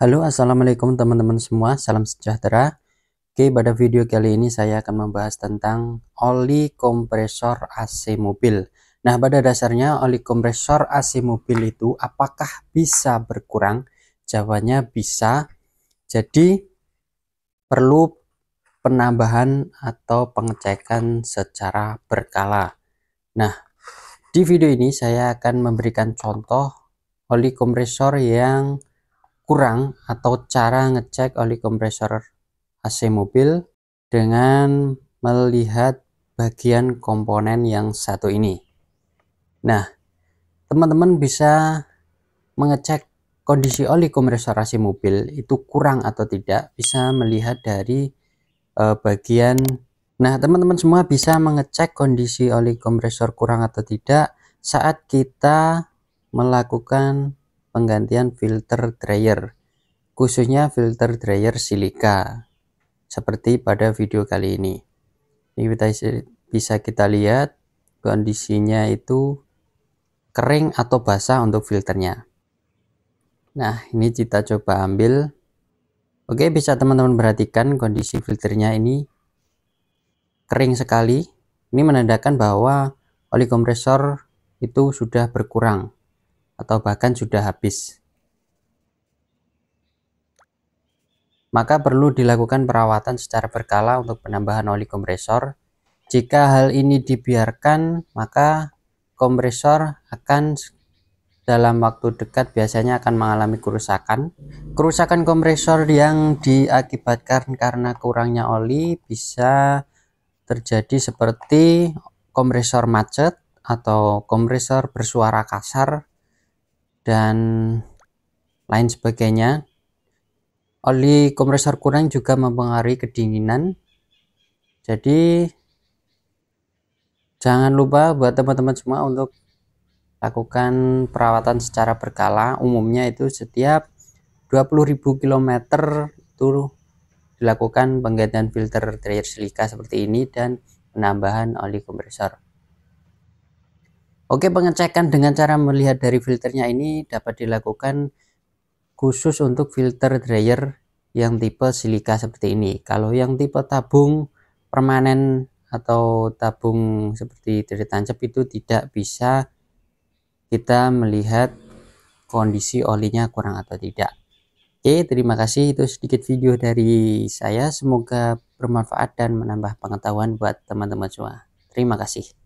Halo assalamualaikum teman-teman semua salam sejahtera Oke pada video kali ini saya akan membahas tentang oli kompresor AC mobil Nah pada dasarnya oli kompresor AC mobil itu apakah bisa berkurang jawabannya bisa jadi perlu penambahan atau pengecekan secara berkala Nah di video ini saya akan memberikan contoh oli kompresor yang kurang atau cara ngecek oli kompresor AC mobil dengan melihat bagian komponen yang satu ini. Nah, teman-teman bisa mengecek kondisi oli kompresor AC mobil itu kurang atau tidak bisa melihat dari uh, bagian Nah, teman-teman semua bisa mengecek kondisi oli kompresor kurang atau tidak saat kita melakukan penggantian filter dryer, khususnya filter dryer silika, seperti pada video kali ini. Ini bisa kita lihat kondisinya itu kering atau basah untuk filternya. Nah, ini kita coba ambil. Oke, bisa teman-teman perhatikan kondisi filternya ini kering sekali. Ini menandakan bahwa oli kompresor itu sudah berkurang atau bahkan sudah habis. Maka perlu dilakukan perawatan secara berkala untuk penambahan oli kompresor. Jika hal ini dibiarkan, maka kompresor akan dalam waktu dekat biasanya akan mengalami kerusakan. Kerusakan kompresor yang diakibatkan karena kurangnya oli bisa terjadi seperti kompresor macet atau kompresor bersuara kasar dan lain sebagainya. Oli kompresor kurang juga mempengaruhi kedinginan. Jadi jangan lupa buat teman-teman semua untuk lakukan perawatan secara berkala. Umumnya itu setiap 20.000 km itu dilakukan penggantian filter terakhir silika seperti ini dan penambahan oli kompresor. Oke, pengecekan dengan cara melihat dari filternya ini dapat dilakukan khusus untuk filter dryer yang tipe silika seperti ini. Kalau yang tipe tabung permanen atau tabung seperti dari tancap itu tidak bisa kita melihat kondisi olinya kurang atau tidak. Oke, terima kasih itu sedikit video dari saya. Semoga bermanfaat dan menambah pengetahuan buat teman-teman semua. Terima kasih.